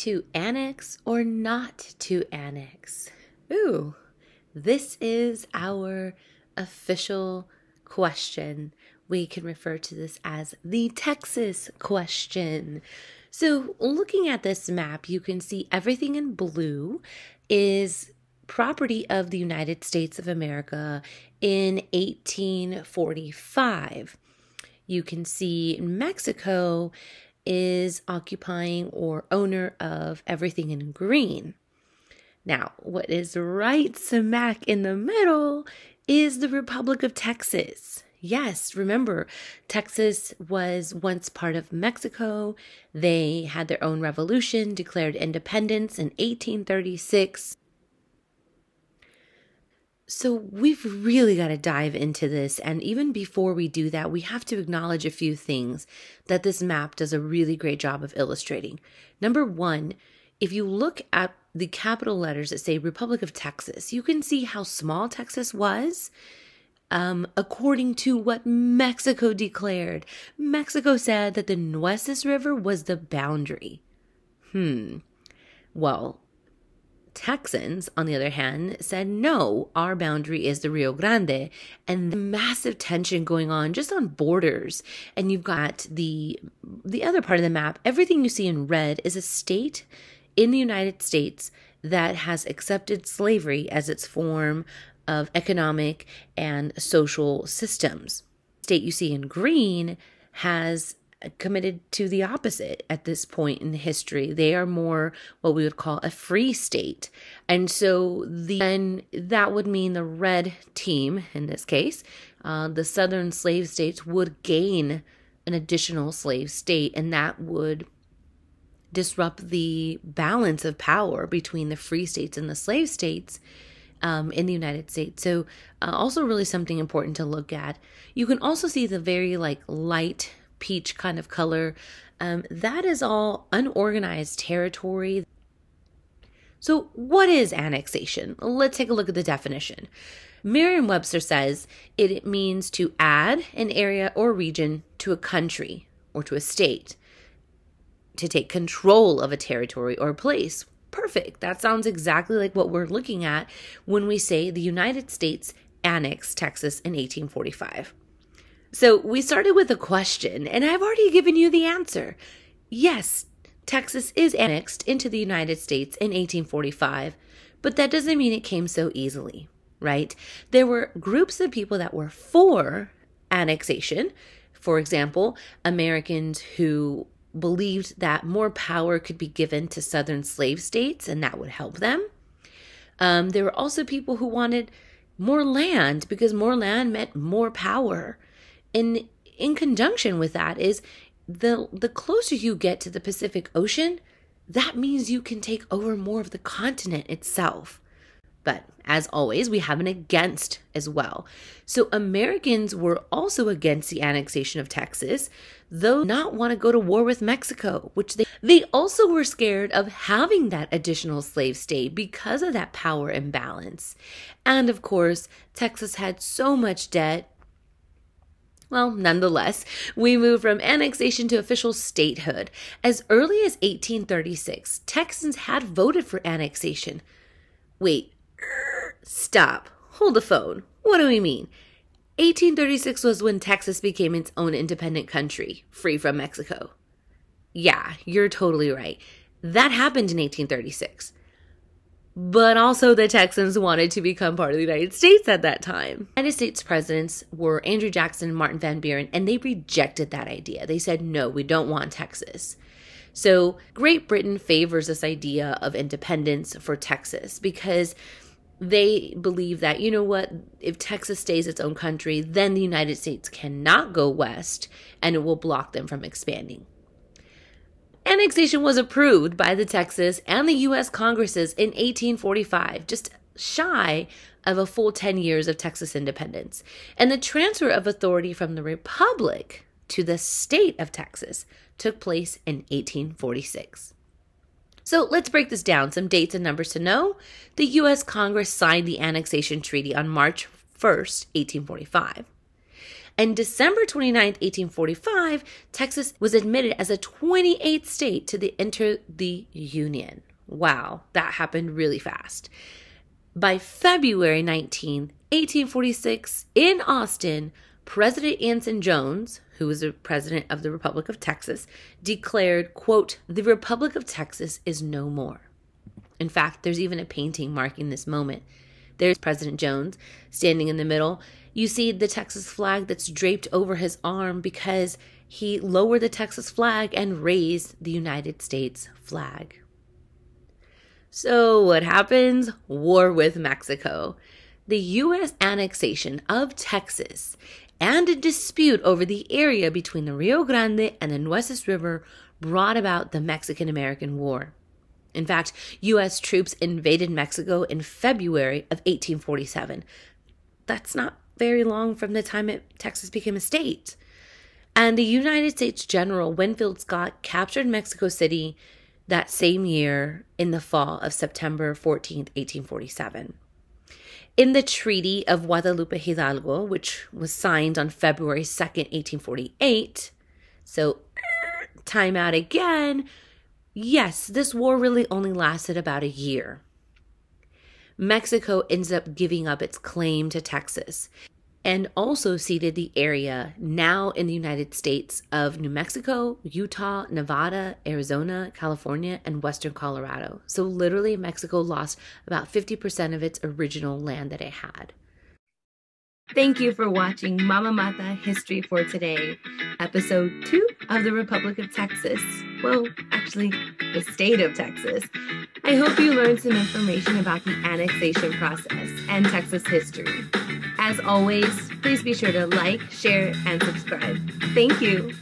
to annex or not to annex? Ooh, this is our official question. We can refer to this as the Texas question. So, looking at this map, you can see everything in blue is property of the United States of America in 1845. You can see Mexico is occupying or owner of everything in green. Now, what is right smack in the middle is the Republic of Texas. Yes, remember, Texas was once part of Mexico. They had their own revolution, declared independence in 1836. So, we've really got to dive into this. And even before we do that, we have to acknowledge a few things that this map does a really great job of illustrating. Number one, if you look at the capital letters that say Republic of Texas, you can see how small Texas was um, according to what Mexico declared. Mexico said that the Nueces River was the boundary. Hmm. Well, Texans, on the other hand, said, no, our boundary is the Rio Grande. And the massive tension going on just on borders. And you've got the the other part of the map, everything you see in red is a state in the United States that has accepted slavery as its form of economic and social systems. State you see in green has committed to the opposite at this point in history. They are more what we would call a free state. And so then that would mean the red team, in this case, uh, the southern slave states would gain an additional slave state, and that would disrupt the balance of power between the free states and the slave states. Um, in the United States. So, uh, also really something important to look at. You can also see the very like light peach kind of color. Um, that is all unorganized territory. So, what is annexation? Let's take a look at the definition. Merriam Webster says it means to add an area or region to a country or to a state, to take control of a territory or place. Perfect. That sounds exactly like what we're looking at when we say the United States annexed Texas in 1845. So we started with a question, and I've already given you the answer. Yes, Texas is annexed into the United States in 1845, but that doesn't mean it came so easily, right? There were groups of people that were for annexation. For example, Americans who believed that more power could be given to Southern slave states and that would help them. Um, there were also people who wanted more land because more land meant more power. And in conjunction with that is the the closer you get to the Pacific Ocean, that means you can take over more of the continent itself. But as always, we have an against as well. So Americans were also against the annexation of Texas, though not want to go to war with Mexico, which they they also were scared of having that additional slave state because of that power imbalance. And of course, Texas had so much debt well, nonetheless, we move from annexation to official statehood. As early as 1836, Texans had voted for annexation. Wait, stop, hold the phone. What do we mean? 1836 was when Texas became its own independent country, free from Mexico. Yeah, you're totally right. That happened in 1836. But also, the Texans wanted to become part of the United States at that time. United States presidents were Andrew Jackson and Martin Van Buren, and they rejected that idea. They said, no, we don't want Texas. So, Great Britain favors this idea of independence for Texas because they believe that, you know what, if Texas stays its own country, then the United States cannot go west and it will block them from expanding. Annexation was approved by the Texas and the U.S. Congresses in 1845, just shy of a full 10 years of Texas independence, and the transfer of authority from the Republic to the state of Texas took place in 1846. So let's break this down. Some dates and numbers to know. The U.S. Congress signed the Annexation Treaty on March 1st, 1845 and December 29, 1845, Texas was admitted as a 28th state to the, enter the Union. Wow, that happened really fast. By February 19, 1846, in Austin, President Anson Jones, who was the president of the Republic of Texas, declared, quote, the Republic of Texas is no more. In fact, there's even a painting marking this moment. There's President Jones standing in the middle, you see the Texas flag that's draped over his arm because he lowered the Texas flag and raised the United States flag. So, what happens? War with Mexico. The U.S. annexation of Texas and a dispute over the area between the Rio Grande and the Nueces River brought about the Mexican American War. In fact, U.S. troops invaded Mexico in February of 1847. That's not very long from the time it, Texas became a state. And the United States General Winfield Scott captured Mexico City that same year in the fall of September 14, 1847. In the Treaty of Guadalupe Hidalgo, which was signed on February 2, 1848, so time out again, yes, this war really only lasted about a year. Mexico ends up giving up its claim to Texas and also ceded the area now in the United States of New Mexico, Utah, Nevada, Arizona, California, and Western Colorado. So, literally, Mexico lost about 50% of its original land that it had. Thank you for watching Mama Mata History for Today, episode two of the Republic of Texas. Well, actually, the state of Texas. I hope you learned some information about the annexation process and Texas history. As always, please be sure to like, share, and subscribe. Thank you.